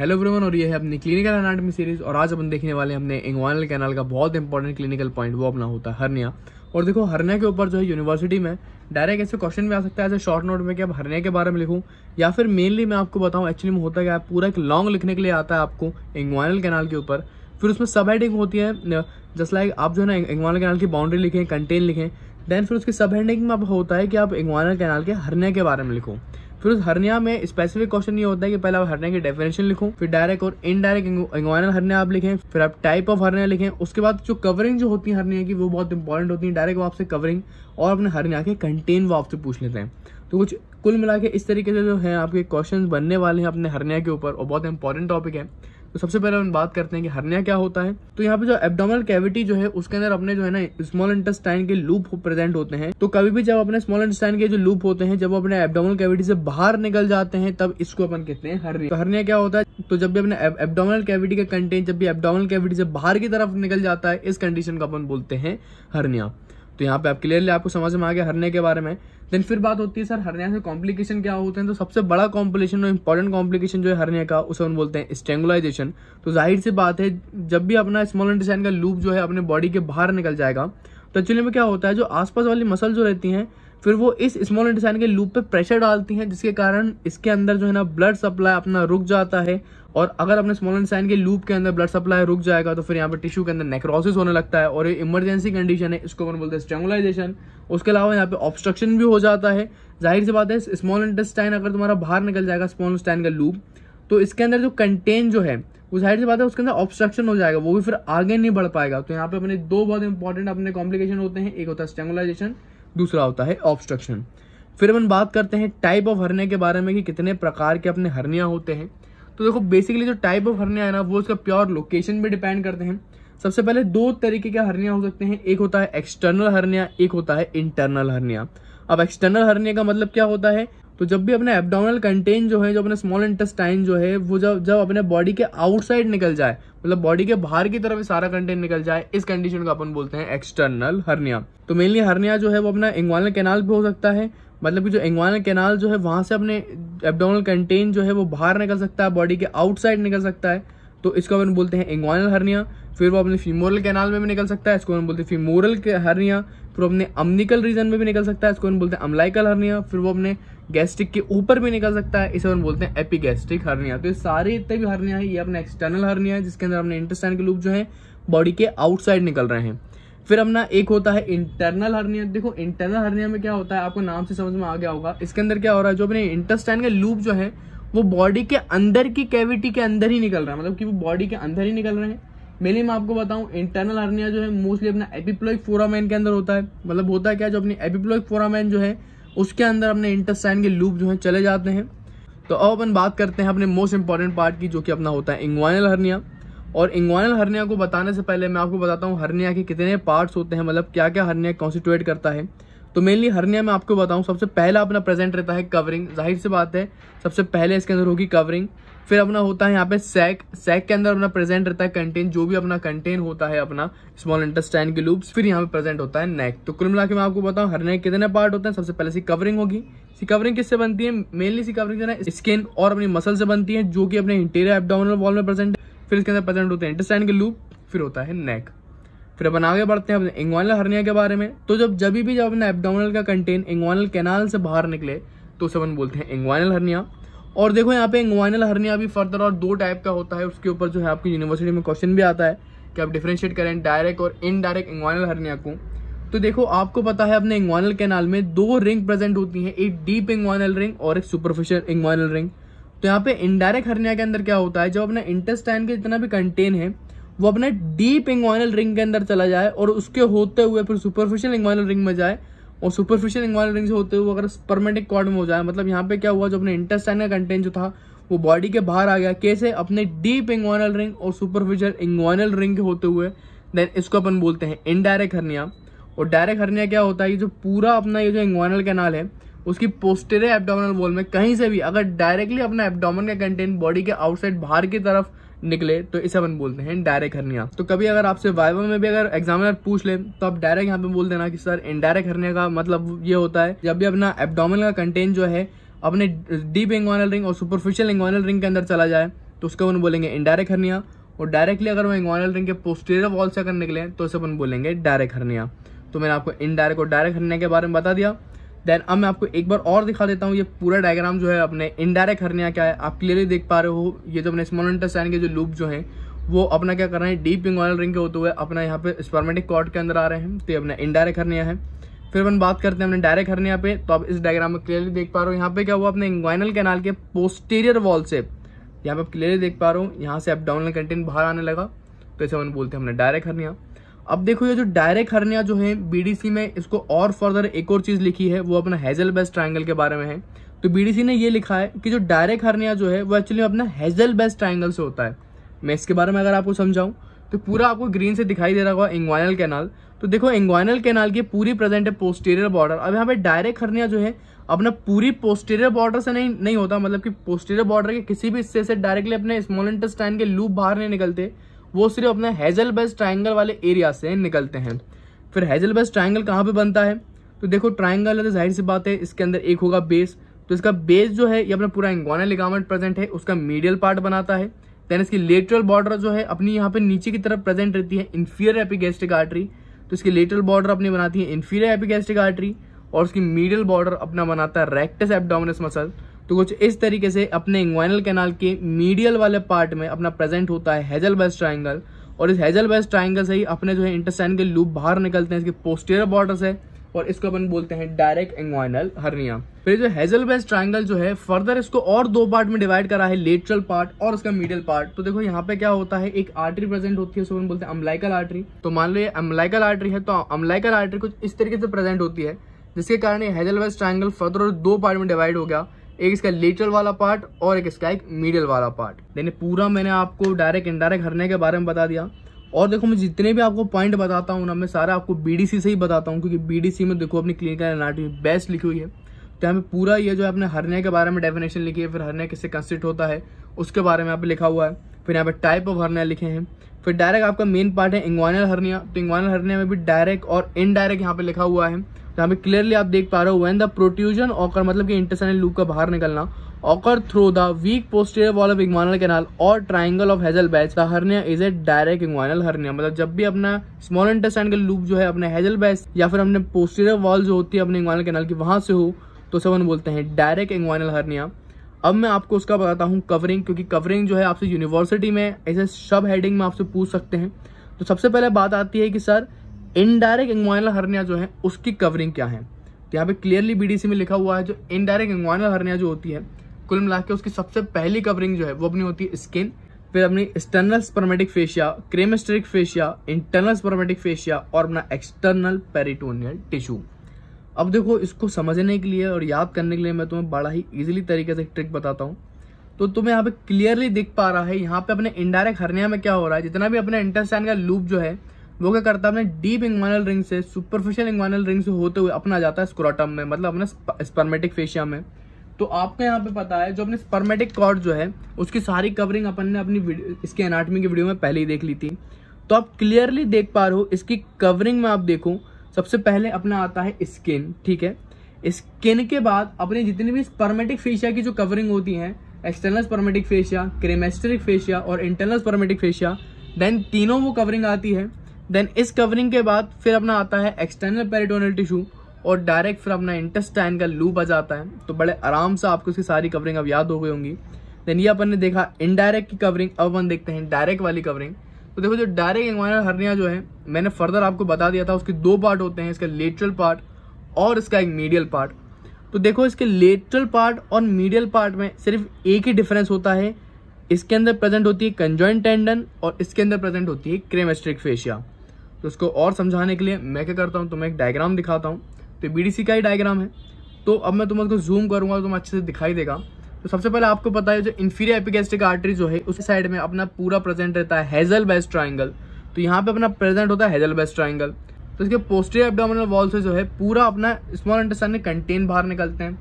hello everyone और ये है अपनी क्लिनिकल एनाटॉमी सीरीज और आज अपन देखने वाले हमने इंग्वानल कैनाल का बहुत इंपॉर्टेंट क्लिनिकल पॉइंट वो अपना होता है हरनिया और देखो हरनिया के ऊपर जो है यूनिवर्सिटी में डायरेक्ट ऐसे क्वेश्चन भी आ सकता है ऐसे शॉर्ट नोट में कि आप हरनिया के बारे में लिखूँ या फिर मेनली मैं आपको बताऊँ एक्चुअली में होता है क्या पूरा एक लॉन्ग लिखने के लिए आता है आपको इंग्वानल कैनाल के ऊपर फिर उसमें सब हेडिंग होती है जस्ट लाइक आप जो है ना इंग्वानल कैनाल की बाउंड्री लिखें कंटेन लिखें देन फिर उसकी सब हेडिंग में आप होता है कि आप इंग्वानल कैनाल के हरने के बारे में लिखो फिर उस हरनिया में स्पेसिफिक क्वेश्चन ये होता है कि पहले आप हरनिया की डेफिनेशन लिखो फिर डायरेक्ट और इनडायरेक्ट इंग्वाइनल हरनिया आप लिखें फिर आप टाइप ऑफ हरनिया लिखें उसके बाद जो कवरिंग जो होती है हरनिया की वो बहुत इंपॉर्टेंट होती है डायरेक्ट वो आपसे कवरिंग और अपने हरनिया के कंटेन वो आपसे पूछ लेते हैं तो कुछ कुल मिला इस तरीके से जो है आपके क्वेश्चन बनने वाले हैं अपने हरनिया के ऊपर और बहुत इंपॉर्टेंट टॉपिक है तो सबसे पहले हम बात करते हैं कि हरनिया क्या होता है तो यहाँ पे जो एबडोमल कैविटी जो है उसके अंदर अपने जो है ना स्मॉल इंटेस्टाइन के लूप प्रेजेंट होते हैं तो कभी भी जब अपने स्मॉल इंटेस्टाइन के जो लूप होते हैं जब अपने एबडोमल कैविटी से बाहर निकल जाते हैं तब इसको अपन कहते हैं हरनिया तो हरनिया क्या होता है तो जब भी अपने एबडोमल कैविटी का कंटेंट जब भी एबडोमल कैविटी से बाहर की तरफ निकल जाता है इस कंडीशन को अपन बोलते हैं हरनिया तो यहाँ पे आप क्लियरली आपको समझ में आ गया हरने के बारे में देन फिर बात होती है सर हरनिया से कॉम्प्लिकेशन क्या होते हैं तो सबसे बड़ा कॉम्प्लिकेशन और इंपॉर्टेंट कॉम्प्लिकेशन जो है हरने का उसे हम बोलते हैं स्टेंगुलाइजेशन तो जाहिर सी बात है जब भी अपना स्मॉल इंटेस्टाइन का लूप जो है अपने बॉडी के बाहर निकल जाएगा तो एक्चुअली में क्या होता है जो आसपास वाली मसल जो रहती हैं फिर वो इस स्मॉल इंटेस्टाइन के लूप पे प्रेशर डालती हैं जिसके कारण इसके अंदर जो है ना ब्लड सप्लाई अपना रुक जाता है और अगर अपने स्मॉल इंटेस्टाइन के लूप के अंदर ब्लड सप्लाई रुक जाएगा तो फिर यहाँ पे टिश्यू के अंदर नेक्रोसिस होने लगता है और ये इमरजेंसी कंडीशन है इसको अपन बोलते हैं स्ट्रेंगुलाइजेशन उसके अलावा यहाँ पे ऑब्स्ट्रक्शन भी हो जाता है जाहिर सी बात है स्मॉल इंटेस्टाइन अगर तुम्हारा बाहर निकल जाएगा स्मॉल इंटेस्टाइन का लूप तो इसके अंदर जो कंटेन जो है वो जाहिर सी बात है उसके अंदर ऑब्स्ट्रक्शन हो जाएगा वो भी फिर आगे नहीं बढ़ पाएगा तो यहाँ पे अपने दो बहुत इंपॉर्टेंट अपने कॉम्प्लिकेशन होते हैं एक होता है स्ट्रेंगुलाइजेशन दूसरा होता है ऑब्स्ट्रक्शन फिर अपन बात करते हैं टाइप ऑफ हरने के बारे में कि कितने प्रकार के अपने हरनिया होते हैं तो देखो बेसिकली जो टाइप ऑफ हरनिया है ना वो उसका प्योर लोकेशन पर डिपेंड करते हैं सबसे पहले दो तरीके के हरनिया हो सकते हैं एक होता है एक्सटर्नल हरनिया एक होता है इंटरनल हरनिया अब एक्सटर्नल हरनिया का मतलब क्या होता है तो जब भी अपने एबडाउनल कंटेन जो है जो अपने स्मॉल इंटेस्टाइन जो है वो जब जब अपने बॉडी के आउटसाइड निकल जाए मतलब बॉडी के बाहर की तरफ सारा कंटेन निकल जाए इस कंडीशन को अपन बोलते हैं एक्सटर्नल हर्निया तो मेनली हर्निया जो है वो अपना इंग्वानल कैनाल पे हो सकता है मतलब कि जो इंग्वानल कैनाल जो है वहां से अपने एबडाउनल कंटेन जो है वो बाहर निकल सकता है बॉडी के आउटसाइड निकल सकता है तो इसको अपन बोलते हैं इंग्वानल हर्निया फिर वो अपने फीमोरल कैनाल में भी निकल सकता है इसको अपन बोलते हैं फीमोरल हर्निया फिर वो अपने अम्निकल रीजन में भी निकल सकता है इसको हम बोलते हैं अम्लाइकल हर्निया फिर वो अपने गैस्ट्रिक के ऊपर भी निकल सकता है इसे हम बोलते हैं एपीगैस्ट्रिक हर्निया तो ये सारे इतने भी हर्निया है ये अपना एक्सटर्नल हर्निया है जिसके अंदर अपने इंटरस्टाइन के लूप जो है बॉडी के आउटसाइड निकल रहे हैं फिर अपना एक होता है इंटरनल हर्निया देखो इंटरनल हर्निया में क्या होता है आपको नाम से समझ में आ गया होगा इसके अंदर क्या हो रहा है जो अपने इंटरस्टाइन का लूप जो है वो बॉडी के अंदर की कैविटी के अंदर ही निकल रहा है मतलब कि वो बॉडी के अंदर ही निकल रहे हैं मेनली मैं आपको बताऊं इंटरनल हर्निया जो है मोस्टली अपना एपिप्लोइक फोरामैन के अंदर होता है मतलब होता है क्या जो अपनी एपिप्लोइक फोरामैन जो है उसके अंदर अपने इंटरसाइन के लूप जो है चले जाते हैं तो अब अपन बात करते हैं अपने मोस्ट इंपॉर्टेंट पार्ट की जो कि अपना होता है इंग्वाइनल हर्निया और इंग्वाइनल हर्निया को बताने से पहले मैं आपको बताता हूँ हर्निया के कितने पार्ट्स होते हैं मतलब क्या क्या हर्निया कॉन्स्टिट्यूट करता है तो मेनली हर्निया में आपको बताऊँ सबसे पहला अपना प्रेजेंट रहता है कवरिंग जाहिर सी बात है सबसे पहले इसके अंदर होगी कवरिंग फिर अपना होता है यहाँ पे सैक सैक के अंदर अपना प्रेजेंट रहता है कंटेन जो भी अपना कंटेन होता है अपना स्मॉल इंटरस्टाइन के लूप्स फिर यहाँ पे प्रेजेंट होता है नेक तो कुल मिला के मैं आपको बताऊँ हर नेक कितने पार्ट होते हैं सबसे पहले सी कवरिंग होगी सी कवरिंग किससे बनती है मेनली सी कवरिंग जो स्किन और अपनी मसल से बनती है जो कि अपने इंटीरियर एबडाउनल वॉल में प्रेजेंट फिर इसके अंदर प्रेजेंट होते हैं इंटरस्टाइन के लूप फिर होता है नेक फिर अपन आगे बढ़ते हैं अपने इंग्वानल हर्निया के बारे में तो जब जब भी जब अपना एबडाउनल का कंटेन इंग्वानल कैनाल से बाहर निकले तो उसे अपन बोलते हैं इंग्वानल हर्निया और देखो यहाँ पे इंगवाइनल हरनिया भी फर्दर और दो टाइप का होता है उसके ऊपर जो है आपकी यूनिवर्सिटी में क्वेश्चन भी आता है कि आप डिफ्रेंशिएट करें डायरेक्ट और इनडायरेक्ट इंगवाइनल हरनिया को तो देखो आपको पता है अपने इंगवाइनल कैनाल में दो रिंग प्रेजेंट होती है एक डीप इंगवाइनल रिंग और एक सुपरफिशियल इंगवाइनल रिंग तो यहाँ पे इनडायरेक्ट हरनिया के अंदर क्या होता है जब अपना इंटेस्टाइन के जितना भी कंटेन है वो अपने डीप इंगवाइनल रिंग के अंदर चला जाए और उसके होते हुए फिर सुपरफिशियल इंगवाइनल रिंग में जाए और सुपरफिशियल इंगॉल रिंग्स होते हुए अगर परमानेंट कॉर्ड में हो जाए मतलब यहाँ पे क्या हुआ जो अपने इंटेस्टाइन का कंटेंट जो था वो बॉडी के बाहर आ गया कैसे अपने डीप इंगोनल रिंग और सुपरफिशियल इंगोनल रिंग के होते हुए देन इसको अपन बोलते हैं इनडायरेक्ट हर्निया और डायरेक्ट हर्निया क्या होता है ये जो पूरा अपना ये जो इंगोनल कैनाल है उसकी पोस्टेरे एब्डोमिनल वॉल में कहीं से भी अगर डायरेक्टली अपना एब्डोमिन का कंटेंट बॉडी के आउटसाइड बाहर की तरफ निकले तो इसे अपन बोलते हैं डायरेक्ट हरनिया तो कभी अगर आपसे वाइवा में भी अगर एग्जामिनर पूछ ले तो आप डायरेक्ट यहाँ पे बोल देना कि सर इनडायरेक्ट हरने का मतलब ये होता है जब भी अपना एबडोमिन का कंटेंट जो है अपने डीप एंगोनल रिंग और सुपरफिशियल एंगोनल रिंग के अंदर चला जाए तो उसको अपन बोलेंगे इनडायरेक्ट हरनिया और डायरेक्टली अगर वो एंगोनल रिंग के पोस्टेरियर वॉल से अगर निकले तो उसे अपन बोलेंगे डायरेक्ट हरनिया तो मैंने आपको इनडायरेक्ट और डायरेक्ट हरने के बारे में बता दिया देन अब मैं आपको एक बार और दिखा देता हूँ ये पूरा डायग्राम जो है अपने इनडायरेक्ट हरनिया का है आप क्लियरली देख पा रहे हो ये जो अपने स्मॉल इंटरसाइन के जो लूप जो है वो अपना क्या कर रहे हैं डीप इंगल रिंग के होते हुए अपना यहाँ पे स्पर्मेटिक कॉर्ड के अंदर आ रहे हैं तो ये अपना इनडायरेक्ट हरनिया है फिर अपन बात करते हैं अपने डायरेक्ट हरनिया पे तो आप इस डायग्राम में क्लियरली देख पा रहे हो यहाँ पे क्या हुआ अपने इंग्वाइनल कैनाल के पोस्टीरियर वॉल से यहाँ पे आप क्लियरली देख पा रहे हो यहाँ से डाउनल कंटेंट बाहर आने लगा तो इसे अपन बोलते हैं हमने डायरेक्ट हरनिया अब देखो ये जो डायरेक्ट हरनिया जो है बीडीसी में इसको और फर्दर एक और चीज लिखी है वो अपना हेजल बेस्ट ट्राइंगल के बारे में है तो बीडीसी ने ये लिखा है कि जो डायरेक्ट हरनिया जो है वो एक्चुअली अपना हेजल बेस्ट ट्राइंगल से होता है मैं इसके बारे में अगर आपको समझाऊं तो पूरा आपको ग्रीन से दिखाई दे रहा होगा इंग्वाइनल कैनाल तो देखो इंग्वाइनल कैनाल की पूरी प्रेजेंट है पोस्टेरियर बॉर्डर अब यहाँ पे डायरेक्ट हरनिया जो है अपना पूरी पोस्टेरियर बॉर्डर से नहीं नहीं होता मतलब कि पोस्टेरियर बॉर्डर के किसी भी हिस्से से डायरेक्टली अपने स्मॉल इंटेस्टाइन के लूप बाहर नहीं निकलते वो सिर्फ अपने हेजल बेस ट्राइंगल वाले एरिया से निकलते हैं फिर हेजल बेस्ट ट्राइंगल कहाँ पर बनता है तो देखो ट्राइंगल है तो जाहिर सी बात है इसके अंदर एक होगा बेस तो इसका बेस जो है ये अपना पूरा इंगोना लिगामेंट प्रेजेंट है उसका मीडियल पार्ट बनाता है देन इसकी लेटरल बॉर्डर जो है अपनी यहाँ पे नीचे की तरफ प्रेजेंट रहती है इन्फीरियर एपिगेस्टिक आर्टरी तो इसकी लेटरल बॉर्डर अपनी बनाती है इन्फीरियर एपिगेस्टिक आर्टरी और उसकी मीडियल बॉर्डर अपना बनाता है रेक्टस एबडोमिनस मसल तो कुछ इस तरीके से अपने इंग्वाइनल कैनाल के मीडियल वाले पार्ट में अपना प्रेजेंट होता है हेजल बेस्ट ट्राइंगल और इस हेजल बेस्ट ट्राइंगल से ही अपने जो है इंटरसैन के लूप बाहर निकलते हैं इसके पोस्टियर बॉर्डर से और इसको अपन बोलते हैं डायरेक्ट इंग्वाइनल हर्निया फिर जो हेजल बेस्ट ट्राइंगल जो है फर्दर इसको और दो पार्ट में डिवाइड करा है लेटरल पार्ट और उसका मीडियल पार्ट तो देखो यहाँ पे क्या होता है एक आर्टरी प्रेजेंट होती है उसको बोलते हैं अम्लाइकल आर्टरी तो मान लो ये अम्लाइकल आर्टरी है तो अम्लाइकल आर्टरी कुछ इस तरीके से प्रेजेंट होती है जिसके कारण हेजल वेस्ट ट्राइंगल फर्दर और दो पार्ट में डिवाइड हो गया एक इसका लेटरल वाला पार्ट और एक इसका एक मिडिल वाला पार्ट यानी पूरा मैंने आपको डायरेक्ट इनडायरेक्ट हरने के बारे में बता दिया और देखो मैं जितने भी आपको पॉइंट बताता हूँ ना मैं सारा आपको बीडीसी से ही बताता हूँ क्योंकि बीडीसी में देखो अपनी क्लिनिकल एनाटॉमी बेस्ट लिखी हुई है तो यहाँ पे पूरा ये जो है अपने हरने के बारे में डेफिनेशन लिखी है फिर हरने किससे कंसिट होता है उसके बारे में यहाँ पे लिखा हुआ है फिर यहाँ पे टाइप ऑफ हरने लिखे हैं फिर डायरेक्ट आपका मेन पार्ट है इंग्वानल हरनिया तो इंग्वानल हरनिया में भी डायरेक्ट और इनडायरेक्ट यहाँ पे लिखा हुआ है यहाँ पे क्लियरली आप देख पा रहे हो वेन द प्रोट्यूजन ऑकर मतलब कि इंटरसेनल लूप का बाहर निकलना occur through the weak posterior wall of inguinal canal और ट्राइंगल ऑफ हेजल बैच का hernia is a direct inguinal hernia मतलब जब भी अपना स्मॉल इंटरसाइन का लूप जो है अपने हेजल बैच या फिर अपने पोस्टेरियर वॉल जो होती है अपने इग्वानल कैनाल की वहां से हो तो सब बोलते हैं डायरेक्ट इग्वानल हरनिया अब मैं आपको उसका बताता हूँ कवरिंग क्योंकि कवरिंग जो है आपसे यूनिवर्सिटी में ऐसे सब हेडिंग में आपसे पूछ सकते हैं तो सबसे पहले बात आती है कि सर इनडायरेक्ट इंग्वाइनल हरनिया जो है उसकी कवरिंग क्या है तो यहाँ पे क्लियरली बीडीसी में लिखा हुआ है जो इनडायरेक्ट इंग्वाइनल हरनिया जो होती है कुल मिला उसकी सबसे पहली कवरिंग जो है वो अपनी होती है स्किन फिर अपनी external spermatic fascia cremasteric fascia internal spermatic fascia और अपना एक्सटर्नल पेरिटोनियल टिश्यू अब देखो इसको समझने के लिए और याद करने के लिए मैं तुम्हें बड़ा ही इजीली तरीके से ट्रिक बताता हूँ तो तुम्हें यहाँ पे क्लियरली दिख पा रहा है यहाँ पे अपने इनडायरेक्ट हरनिया में क्या हो रहा है जितना भी अपने इंटेस्टाइन का लूप जो है वो क्या करता है अपने डीप इंग्वानल रिंग से सुपरफिशियल इंग्वानल रिंग से होते हुए अपना जाता है स्क्रोटम में मतलब अपने स्पर्मेटिक फेशिया में तो आपको यहाँ पे पता है जो अपने स्पर्मेटिक कॉर्ड जो है उसकी सारी कवरिंग अपन ने अपनी इसके एनाटमी की वीडियो में पहले ही देख ली थी तो आप क्लियरली देख पा रहे हो इसकी कवरिंग में आप देखो सबसे पहले अपना आता है स्किन ठीक है स्किन के बाद अपनी जितनी भी स्पर्मेटिक फेशिया की जो कवरिंग होती है external spermatic fascia cremasteric fascia और इंटरनल स्पर्मेटिक फेशिया देन तीनों वो कवरिंग आती है देन इस कवरिंग के बाद फिर अपना आता है एक्सटर्नल पेरिटोनल टिश्यू और डायरेक्ट फिर अपना इंटेस्टाइन का लूप आ जाता है तो बड़े आराम से आपको इसकी सारी कवरिंग अब याद हो गई होंगी देन ये अपन ने देखा इनडायरेक्ट की कवरिंग अब अपन देखते हैं डायरेक्ट वाली कवरिंग तो देखो जो डायरेक्ट इंग्वाइनल हर्निया जो है मैंने फर्दर आपको बता दिया था उसके दो पार्ट होते हैं इसका लेटरल पार्ट और इसका एक मीडियल पार्ट तो देखो इसके लेटरल पार्ट और मीडियल पार्ट में सिर्फ एक ही डिफरेंस होता है इसके अंदर प्रेजेंट होती है कंजॉइंट टेंडन और इसके अंदर प्रेजेंट होती है क्रेमेस्ट्रिक फेशिया तो इसको और समझाने के लिए मैं क्या करता हूँ तुम्हें तो एक डायग्राम दिखाता हूँ तो बी का ही डायग्राम है तो अब मैं तुम्हें उसको जूम करूँगा तो तुम्हें अच्छे से दिखाई देगा तो सबसे पहले आपको पता है जो इन्फीरियर एपिगेस्टिक आर्टरी जो है उस साइड में अपना पूरा प्रेजेंट रहता है हेजल बेस्ट ट्राइंगल तो यहाँ पे अपना प्रेजेंट होता है हेजल बेस्ट ट्राइंगल तो इसके पोस्टेरियर एबडामिनल वॉल से जो है पूरा अपना स्मॉल इंटेस्टाइन में कंटेन बाहर निकलते हैं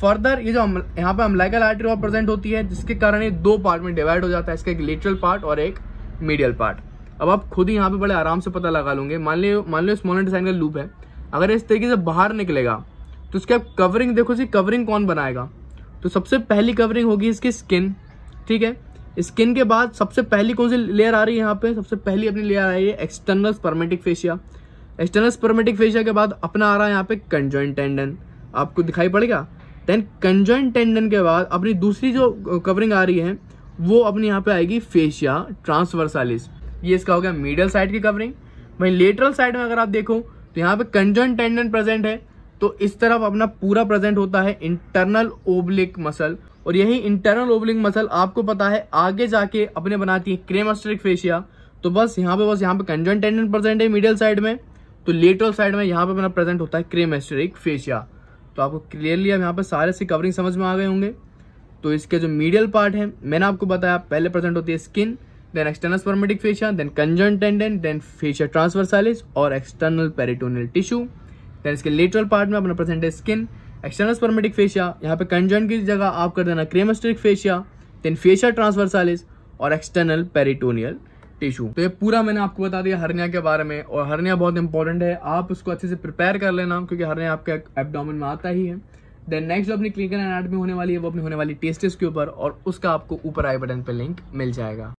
फर्दर ये जो यहाँ पे अम्लाइकल आर्टरी वहाँ प्रेजेंट होती है जिसके कारण ये दो पार्ट में डिवाइड हो जाता है इसका एक लेटरल पार्ट और एक मीडियल पार्ट अब आप खुद ही यहाँ पे बड़े आराम से पता लगा लोगे मान लो मान लो स्मॉल डिजाइन का लूप है अगर इस तरीके से बाहर निकलेगा तो उसके आप कवरिंग देखो इसकी कवरिंग कौन बनाएगा तो सबसे पहली कवरिंग होगी इसकी स्किन ठीक है स्किन के बाद सबसे पहली कौन सी लेयर आ रही है यहाँ पे सबसे पहली अपनी लेयर आ रही है external spermatic fascia external spermatic fascia के बाद अपना आ रहा है यहाँ पे कंजॉइंट टेंडन आपको दिखाई पड़ेगा देन कंजॉइंट टेंडन के बाद अपनी दूसरी जो कवरिंग आ रही है वो अपनी यहाँ पे आएगी फेशिया ट्रांसवर्सालिस ये इसका हो गया मिडल साइड की कवरिंग वहीं लेटरल साइड में अगर आप देखो तो यहाँ पे कंजॉइंट टेंडन प्रेजेंट है तो इस तरफ अपना पूरा प्रेजेंट होता है इंटरनल ओब्लिक मसल और यही इंटरनल ओब्लिक मसल आपको पता है आगे जाके अपने बनाती है क्रेमस्ट्रिक फेशिया तो बस यहाँ पे बस यहाँ पे कंजॉइंट टेंडन प्रेजेंट है मिडिल साइड में तो लेटरल साइड में यहाँ पे अपना प्रेजेंट होता है क्रेमस्ट्रिक फेशिया तो आपको क्लियरली अब यहाँ पे सारे से कवरिंग समझ में आ गए होंगे तो इसके जो मीडियल पार्ट है मैंने आपको बताया पहले प्रेजेंट होती है skin then external spermatic fascia then conjoint tendon then fascia transversalis और एक्सटर्नल पेरिटोनियल टिश्यू देन इसके लेटरल पार्ट में अपना प्रेजेंट है स्किन एक्सटर्नल स्पर्मेटिक फेशिया यहाँ पे कंजन की जगह आप कर देना cremasteric fascia then fascia transversalis और एक्सटर्नल पेरिटोनियल टिश्यू तो ये पूरा मैंने आपको बता दिया हरनिया के बारे में और हरनिया बहुत इंपॉर्टेंट है आप उसको अच्छे से प्रिपेयर कर लेना क्योंकि हरनिया आपके एपडोम में आता ही है देन नेक्स्ट जो अपनी क्लिनिकल एनाडमी होने वाली है वो अपनी होने वाली टेस्टिस के ऊपर और उसका आपको ऊपर आई बटन पर लिंक मिल जाएगा